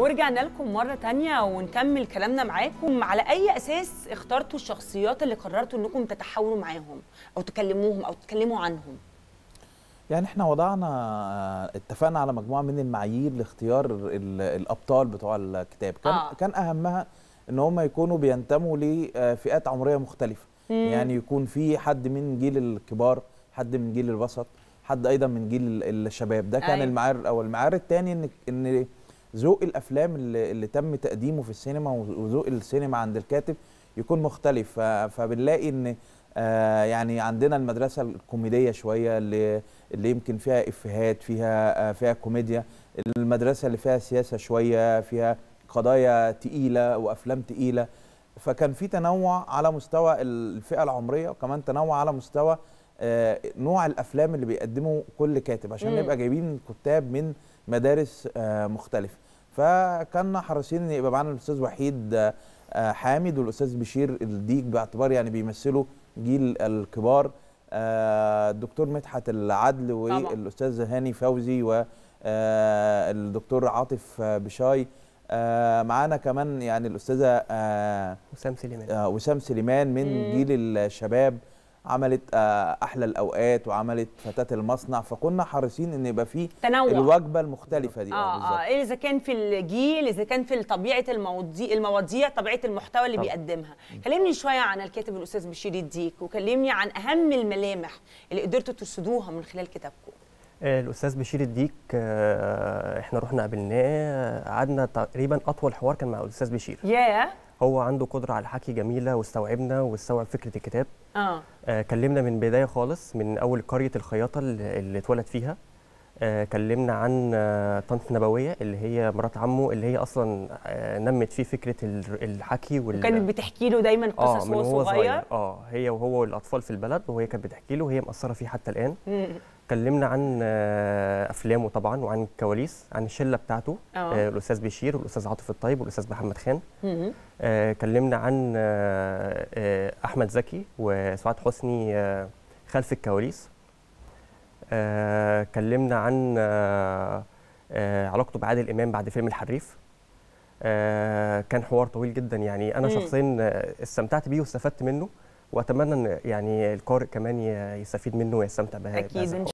ورجعنا لكم مره تانية ونكمل كلامنا معاكم على اي اساس اخترتوا الشخصيات اللي قررتوا انكم تتحاوروا معاهم او تكلموهم او تتكلموا عنهم يعني احنا وضعنا آه، اتفقنا على مجموعه من المعايير لاختيار الابطال بتوع الكتاب كان آه. كان اهمها ان هم يكونوا بينتموا لفئات آه، عمريه مختلفه مم. يعني يكون في حد من جيل الكبار حد من جيل الوسط حد ايضا من جيل الشباب ده كان أيوة. المعيار الاول المعيار الثاني ان ان ذوق الافلام اللي, اللي تم تقديمه في السينما وذوق السينما عند الكاتب يكون مختلف فبنلاقي ان آه يعني عندنا المدرسه الكوميديه شويه اللي, اللي يمكن فيها افيهات فيها آه فيها كوميديا المدرسه اللي فيها سياسه شويه فيها قضايا تقيله وافلام تقيله فكان في تنوع على مستوى الفئه العمريه وكمان تنوع على مستوى آه نوع الافلام اللي بيقدمه كل كاتب عشان نبقى جايبين كتاب من مدارس آه، مختلفه فكنا حريصين ان يبقى معانا الاستاذ وحيد آه، حامد والاستاذ بشير الديك باعتبار يعني بيمثلوا جيل الكبار آه، الدكتور مدحت العدل والاستاذ هاني فوزي والدكتور آه، عاطف بشاي معانا كمان يعني الاستاذه وسام سليمان وسام سليمان من جيل الشباب عملت آه، احلى الاوقات وعملت فتاه المصنع فكنا حريصين ان يبقى في تنوع الوجبه المختلفه دي اه, آه, آه، إيه، اذا كان في الجيل اذا كان في طبيعه المواضيع المواضيع طبيعه المحتوى اللي طبعا. بيقدمها كلمني شويه عن الكاتب الاستاذ بشير الديك وكلمني عن اهم الملامح اللي قدرتوا ترصدوها من خلال كتابكم الاستاذ بشير الديك آه، احنا رحنا قابلناه آه، قعدنا تقريبا اطول حوار كان مع الاستاذ بشير yeah. هو عنده قدره على الحكي جميله واستوعبنا واستوعب فكره الكتاب آه. اه كلمنا من بدايه خالص من اول قريه الخياطه اللي اتولد فيها آه، كلمنا عن آه، طنط نبويه اللي هي مرات عمه اللي هي اصلا آه، نمت فيه فكره الحكي وال... وكانت بتحكي له دايما قصص آه وهو صغير اه هي وهو والاطفال في البلد وهي كانت بتحكي له وهي مأثره فيه حتى الان اتكلمنا عن افلامه طبعا وعن الكواليس عن الشله بتاعته آه الاستاذ بشير والاستاذ عاطف الطيب والاستاذ محمد خان اتكلمنا عن احمد زكي وسعاد حسني خلف الكواليس اتكلمنا آه، عن آه، آه، علاقته بعادل امام بعد فيلم الحريف كان حوار طويل جدا يعني انا شخصيا استمتعت بيه واستفدت منه واتمنى ان يعني القارئ كمان يستفيد منه ويستمتع بهذا اكيد